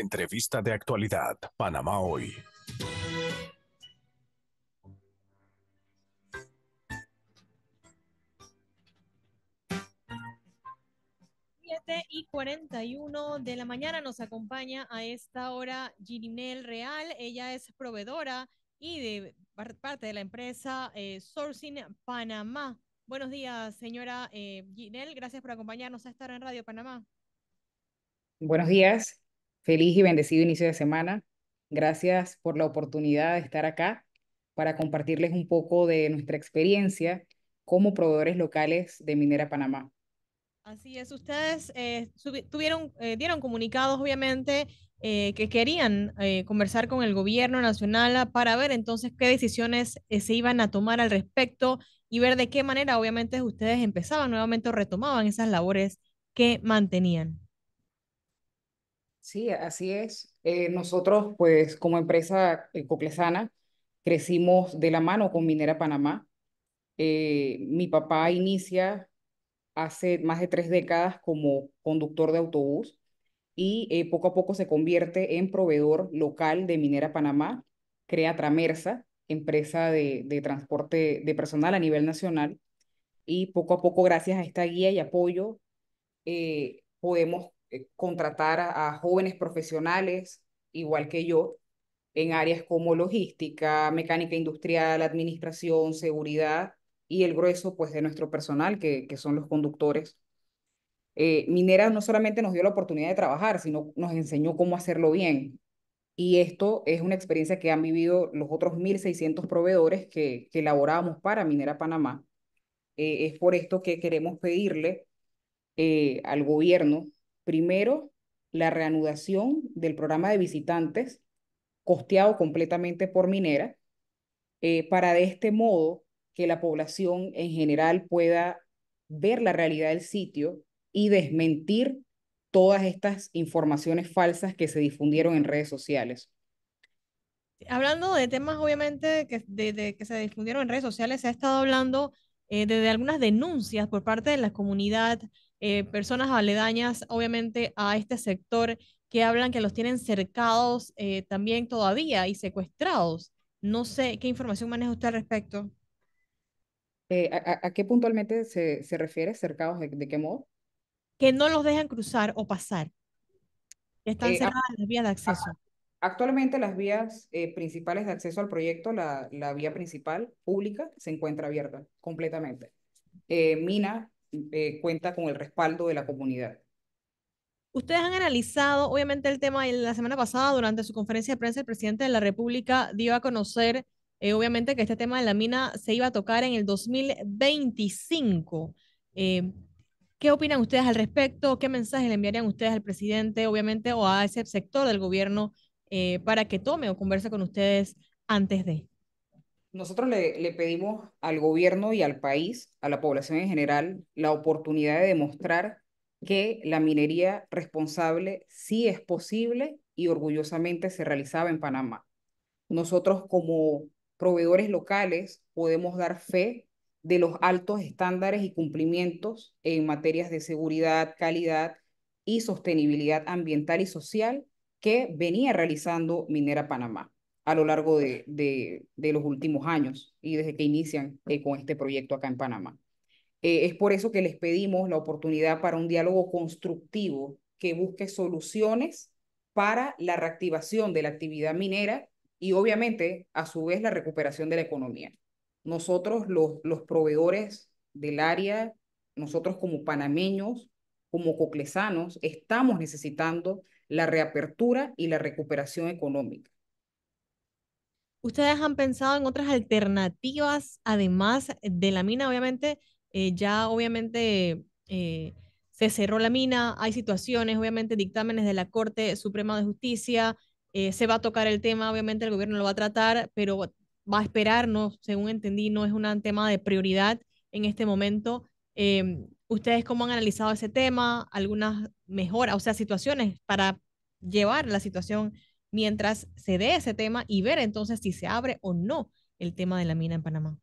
Entrevista de actualidad, Panamá hoy. y 41 de la mañana nos acompaña a esta hora Ginel Real. Ella es proveedora y de parte de la empresa eh, Sourcing Panamá. Buenos días, señora eh, Ginel. Gracias por acompañarnos a estar en Radio Panamá. Buenos días. Feliz y bendecido inicio de semana. Gracias por la oportunidad de estar acá para compartirles un poco de nuestra experiencia como proveedores locales de Minera Panamá. Así es, ustedes eh, tuvieron, eh, dieron comunicados, obviamente, eh, que querían conversar con el gobierno nacional ah, para ver entonces qué decisiones se iban a tomar al respecto y ver de qué manera, obviamente, ustedes empezaban nuevamente o retomaban esas labores que mantenían. Sí, así es. Eh, nosotros, pues, como empresa eh, coclesana, crecimos de la mano con Minera Panamá. Eh, mi papá inicia hace más de tres décadas como conductor de autobús y poco a poco se convierte en proveedor local de Minera Panamá, crea Tramersa, empresa de, de transporte de personal a nivel nacional, y poco a poco, gracias a esta guía y apoyo, podemos eh, contratar a, jóvenes profesionales, igual que yo, en áreas como logística, mecánica industrial, administración, seguridad y el grueso pues, de nuestro personal, que, que son los conductores. Eh, Minera no solamente nos dio la oportunidad de trabajar, sino nos enseñó cómo hacerlo bien. Y esto es una experiencia que han vivido los otros 1.600 proveedores que, que elaborábamos para Minera Panamá. Eh, es por esto que queremos pedirle al gobierno Primero, la reanudación del programa de visitantes, costeado completamente por Minera, eh, para de este modo que la población en general pueda ver la realidad del sitio y desmentir todas estas informaciones falsas que se difundieron en redes sociales. Hablando de temas, obviamente, que, de, que se difundieron en redes sociales, se ha estado hablando eh, de, algunas denuncias por parte de la comunidad eh, personas aledañas, obviamente, a este sector que hablan que los tienen cercados eh, también todavía y secuestrados. No sé qué información maneja usted al respecto. Eh, ¿a, qué puntualmente se, refiere cercados? De, qué modo? Que no los dejan cruzar o pasar. están cerradas las vías de acceso. actualmente las vías principales de acceso al proyecto, la, la, vía principal pública, se encuentra abierta completamente. Mina eh, cuenta con el respaldo de la comunidad. Ustedes han analizado, obviamente, el tema la semana pasada, durante su conferencia de prensa, el presidente de la República dio a conocer, eh, obviamente, que este tema de la mina se iba a tocar en el 2025. Eh, ¿Qué opinan ustedes al respecto? ¿Qué mensaje le enviarían ustedes al presidente, obviamente, o a ese sector del gobierno para que tome o converse con ustedes antes de? esto? nosotros le, pedimos al gobierno y al país, a la población en general, la oportunidad de demostrar que la minería responsable sí es posible y orgullosamente se realizaba en Panamá. Nosotros como proveedores locales podemos dar fe de los altos estándares y cumplimientos en materias de seguridad, calidad y sostenibilidad ambiental y social que venía realizando Minera Panamá a lo largo de, los últimos años y desde que inician eh, con este proyecto acá en Panamá. Eh, es por eso que les pedimos la oportunidad para un diálogo constructivo que busque soluciones para la reactivación de la actividad minera y obviamente a su vez la recuperación de la economía. Nosotros los, los proveedores del área, nosotros como panameños, como coclesanos, estamos necesitando la reapertura y la recuperación económica. ¿Ustedes han pensado en otras alternativas además de la mina? Obviamente, eh, ya obviamente eh, se cerró la mina, hay situaciones, obviamente dictámenes de la Corte Suprema de Justicia, eh, se va a tocar el tema, obviamente el gobierno lo va a tratar, pero va a esperar, no, según entendí, no es un tema de prioridad en este momento. Em, ¿Ustedes cómo han analizado ese tema? ¿Algunas mejoras, o sea, situaciones para llevar la situación mientras se dé ese tema y ver entonces si se abre o no el tema de la mina en Panamá.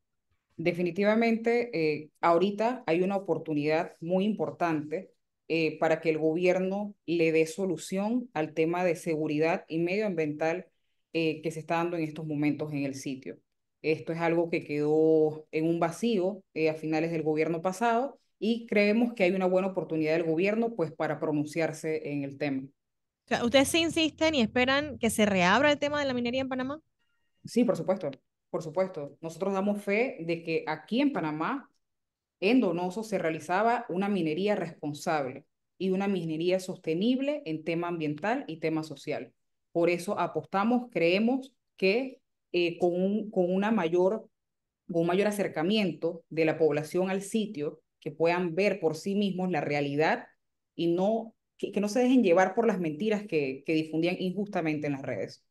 Definitivamente, eh, ahorita hay una oportunidad muy importante eh, para que el gobierno le dé solución al tema de seguridad y medioambiental eh, que se está dando en estos momentos en el sitio. Esto es algo que quedó en un vacío a finales del gobierno pasado y creemos que hay una buena oportunidad del gobierno pues para pronunciarse en el tema. ¿ustedes insisten y esperan que se reabra el tema de la minería en Panamá? Sí, por supuesto, por supuesto. Nosotros damos fe de que aquí en Panamá, en Donoso, se realizaba una minería responsable y una minería sostenible en tema ambiental y tema social. Por eso apostamos, creemos que eh, con, con, una mayor, con un mayor acercamiento de la población al sitio, que puedan ver por sí mismos la realidad y no que, no se dejen llevar por las mentiras que, difundían injustamente en las redes.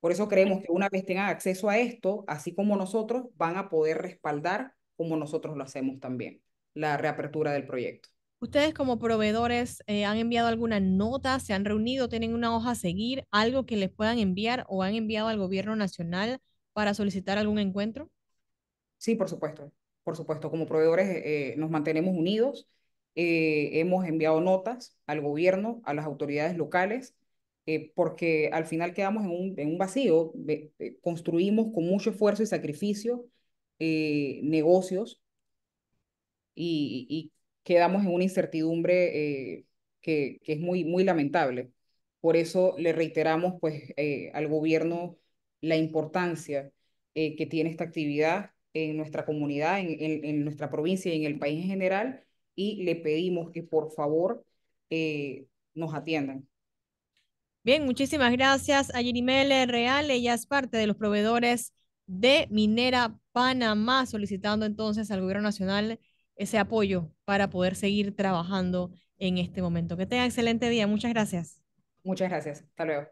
Por eso creemos que una vez tengan acceso a esto, así como nosotros, van a poder respaldar como nosotros lo hacemos también, la reapertura del proyecto. ¿Ustedes como proveedores eh, han enviado alguna nota, se han reunido, tienen una hoja a seguir, algo que les puedan enviar o han enviado al gobierno nacional para solicitar algún encuentro? Sí, por supuesto, por supuesto. Como proveedores eh, nos mantenemos unidos eh, hemos enviado notas al gobierno, a las autoridades locales, eh, porque al final quedamos en un, vacío. Eh, construimos con mucho esfuerzo y sacrificio negocios y, quedamos en una incertidumbre que, es muy, muy lamentable. Por eso le reiteramos pues, al gobierno la importancia que tiene esta actividad en nuestra comunidad, en nuestra provincia y en el país en general y le pedimos que por favor eh, nos atiendan. Bien, muchísimas gracias a Yerimele Real. Ella es parte de los proveedores de Minera Panamá, solicitando entonces al gobierno nacional ese apoyo para poder seguir trabajando en este momento. Que tenga excelente día. Muchas gracias. Muchas gracias. Hasta luego.